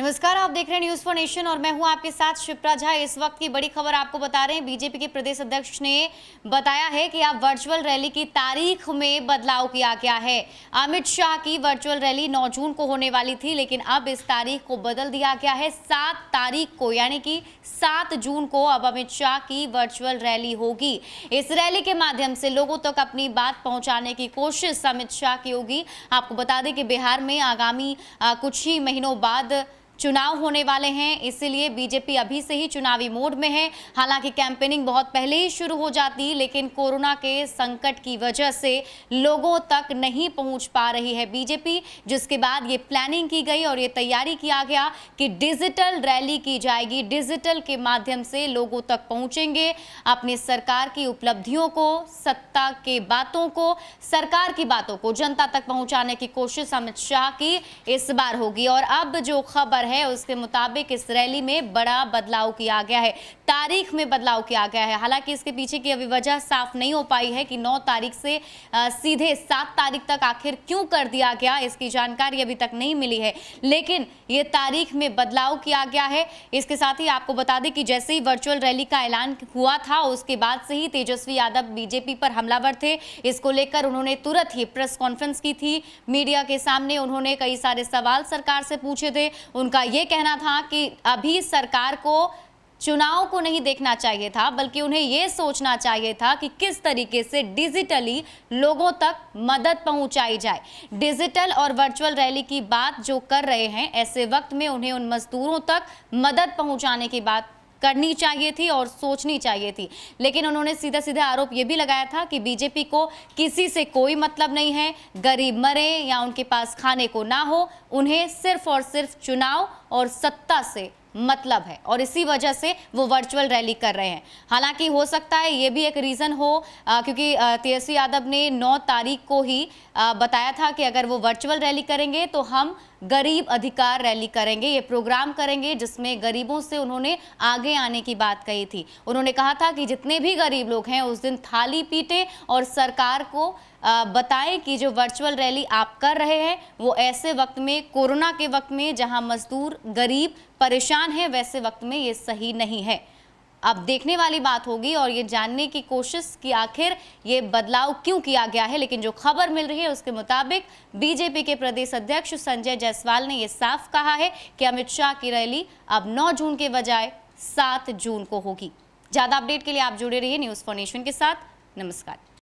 नमस्कार आप देख रहे हैं न्यूज फॉर नेशन और मैं हूं आपके साथ शिप्रा झा इस वक्त की बड़ी खबर आपको बता रहे हैं बीजेपी के प्रदेश अध्यक्ष ने बताया है कि आप वर्चुअल रैली की तारीख में बदलाव किया गया है अमित शाह की वर्चुअल रैली 9 जून को होने वाली थी लेकिन अब इस तारीख को बदल दिया गया है सात तारीख को यानी कि सात जून को अब अमित शाह की वर्चुअल रैली होगी इस रैली के माध्यम से लोगों तक अपनी बात पहुंचाने की कोशिश अमित शाह की होगी आपको बता दें कि बिहार में आगामी कुछ ही महीनों बाद चुनाव होने वाले हैं इसीलिए बीजेपी अभी से ही चुनावी मोड में है हालांकि कैंपेनिंग बहुत पहले ही शुरू हो जाती लेकिन कोरोना के संकट की वजह से लोगों तक नहीं पहुंच पा रही है बीजेपी जिसके बाद ये प्लानिंग की गई और ये तैयारी किया गया कि डिजिटल रैली की जाएगी डिजिटल के माध्यम से लोगों तक पहुँचेंगे अपनी सरकार की उपलब्धियों को सत्ता के बातों को सरकार की बातों को जनता तक पहुँचाने की कोशिश अमित शाह की इस बार होगी और अब जो खबर है उसके मुताबिक इस रैली में बड़ा बदलाव किया गया है तारीख में बदलाव किया गया है हालांकि इसके पीछे की अभी वजह साफ नहीं हो पाई है कि 9 तारीख से आ, सीधे 7 तारीख तक आखिर क्यों कर दिया गया इसकी जानकारी अभी तक नहीं मिली है लेकिन ये तारीख में बदलाव किया गया है इसके साथ ही आपको बता दें कि जैसे ही वर्चुअल रैली का ऐलान हुआ था उसके बाद से ही तेजस्वी यादव बीजेपी पर हमलावर थे इसको लेकर उन्होंने तुरंत ही प्रेस कॉन्फ्रेंस की थी मीडिया के सामने उन्होंने कई सारे सवाल सरकार से पूछे थे उनका उनका ये कहना था कि अभी सरकार को चुनाव को नहीं देखना चाहिए था बल्कि उन्हें ये सोचना चाहिए था कि किस तरीके से डिजिटली लोगों तक मदद पहुंचाई जाए डिजिटल और वर्चुअल रैली की बात जो कर रहे हैं ऐसे वक्त में उन्हें उन मजदूरों तक मदद पहुंचाने की बात करनी चाहिए थी और सोचनी चाहिए थी लेकिन उन्होंने सीधा सीधा आरोप ये भी लगाया था कि बीजेपी को किसी से कोई मतलब नहीं है गरीब मरे या उनके पास खाने को ना हो उन्हें सिर्फ और सिर्फ चुनाव और सत्ता से मतलब है और इसी वजह से वो वर्चुअल रैली कर रहे हैं हालांकि हो सकता है ये भी एक रीज़न हो आ, क्योंकि तेजस्वी यादव ने 9 तारीख को ही आ, बताया था कि अगर वो वर्चुअल रैली करेंगे तो हम गरीब अधिकार रैली करेंगे ये प्रोग्राम करेंगे जिसमें गरीबों से उन्होंने आगे आने की बात कही थी उन्होंने कहा था कि जितने भी गरीब लोग हैं उस दिन थाली पीटे और सरकार को बताएं कि जो वर्चुअल रैली आप कर रहे हैं वो ऐसे वक्त में कोरोना के वक्त में जहां मजदूर गरीब परेशान हैं वैसे वक्त में ये सही नहीं है अब देखने वाली बात होगी और ये जानने की कोशिश की आखिर ये बदलाव क्यों किया गया है लेकिन जो खबर मिल रही है उसके मुताबिक बीजेपी के प्रदेश अध्यक्ष संजय जायसवाल ने यह साफ कहा है कि अमित शाह की रैली अब 9 जून के बजाय 7 जून को होगी ज्यादा अपडेट के लिए आप जुड़े रहिए न्यूज फॉर नेशन के साथ नमस्कार